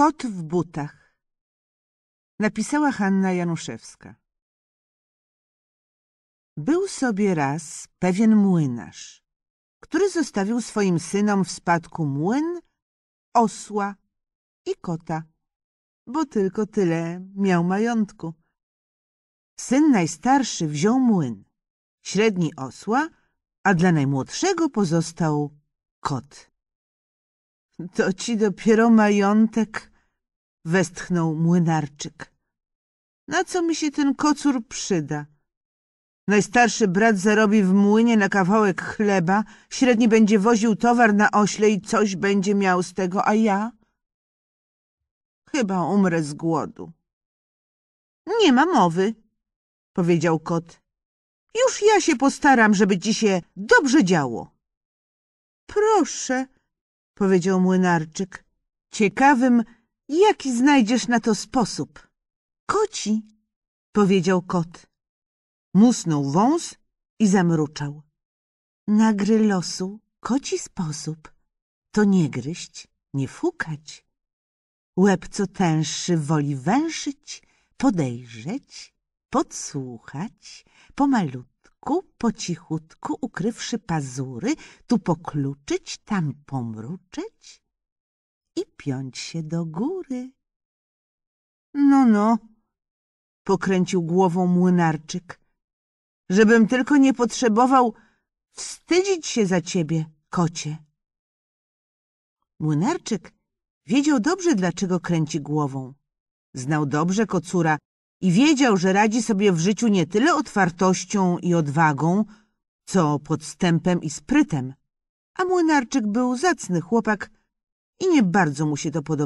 Kot w butach. Napisała Hanna Januszewska. Był sobie raz pewien młynarz, który zostawił swoim synom w spadku młyn, osła i kota, bo tylko tyle miał majątku. Syn najstarszy wziął młyn, średni osła, a dla najmłodszego pozostał kot. To ci dopiero majątek, westchnął młynarczyk. Na co mi się ten kocur przyda? Najstarszy brat zarobi w młynie na kawałek chleba, średni będzie woził towar na ośle i coś będzie miał z tego, a ja? Chyba umrę z głodu. Nie ma mowy, powiedział kot. Już ja się postaram, żeby ci się dobrze działo. Proszę, powiedział młynarczyk. Ciekawym, Jaki znajdziesz na to sposób? Koci, powiedział kot. Musnął wąs i zamruczał. Na gry losu koci sposób. To nie gryźć, nie fukać. Łeb co tęższy woli węszyć, podejrzeć, podsłuchać, pomalutku, po cichutku ukrywszy pazury, tu pokluczyć, tam pomruczyć i piąć się do góry. No, no, pokręcił głową młynarczyk, żebym tylko nie potrzebował wstydzić się za ciebie, kocie. Młynarczyk wiedział dobrze, dlaczego kręci głową. Znał dobrze kocura i wiedział, że radzi sobie w życiu nie tyle otwartością i odwagą, co podstępem i sprytem. A młynarczyk był zacny chłopak, i nie bardzo mu się to podoba.